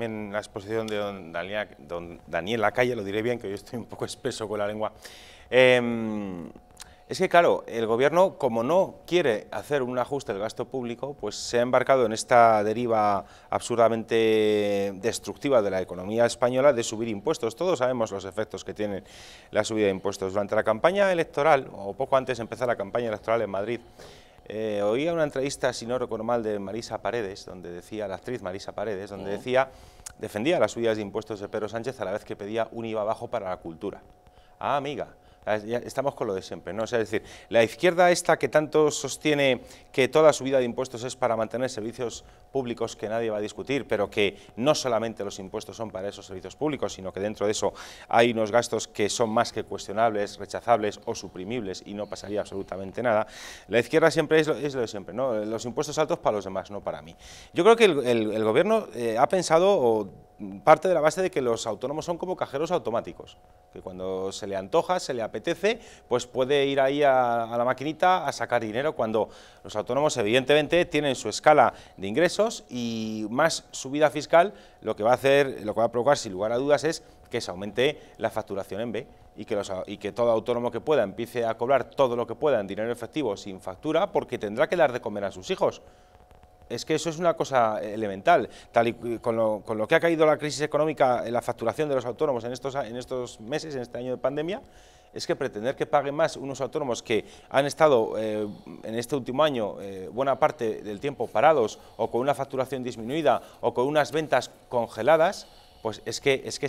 En la exposición de don Daniel, Lacalle, lo diré bien, que yo estoy un poco espeso con la lengua, em, es que claro, el gobierno como no quiere hacer un ajuste del gasto público, pues se ha embarcado en esta deriva absurdamente destructiva de la economía española de subir impuestos. Todos sabemos los efectos que tiene la subida de impuestos. Durante la campaña electoral, o poco antes de empezar la campaña electoral en Madrid, eh, oía una entrevista, si no recuerdo mal, de Marisa Paredes, donde decía, la actriz Marisa Paredes, donde decía, defendía las subidas de impuestos de Pedro Sánchez a la vez que pedía un IVA bajo para la cultura. Ah, amiga, Ah, estamos con lo de siempre, ¿no? es decir, la izquierda esta que tanto sostiene que toda subida de impuestos es para mantener servicios públicos que nadie va a discutir, pero que no solamente los impuestos son para esos servicios públicos, sino que dentro de eso hay unos gastos que son más que cuestionables, rechazables o suprimibles y no pasaría absolutamente nada. La izquierda siempre es lo, de siempre, ¿no? Los impuestos altos para los demás, no para mí. Yo creo que el, gobierno eh, ha pensado... O, parte de la base de que los autónomos son como cajeros automáticos, que cuando se le antoja, se le apetece, pues puede ir ahí a, la maquinita a sacar dinero cuando los autónomos evidentemente tienen su escala de ingresos y más subida fiscal lo que va a hacer, lo que va a provocar sin lugar a dudas es que se aumente la facturación en B y que, y que todo autónomo que pueda empiece a cobrar todo lo que pueda en dinero efectivo sin factura porque tendrá que dar de comer a sus hijos es que eso es una cosa elemental. Tal y con lo, que ha caído la crisis económica, en la facturación de los autónomos en estos, en estos meses, en este año de pandemia, es que pretender que paguen más unos autónomos que han estado eh, en este último año eh, buena parte del tiempo parados o con una facturación disminuida o con unas ventas congeladas, pues es que, es que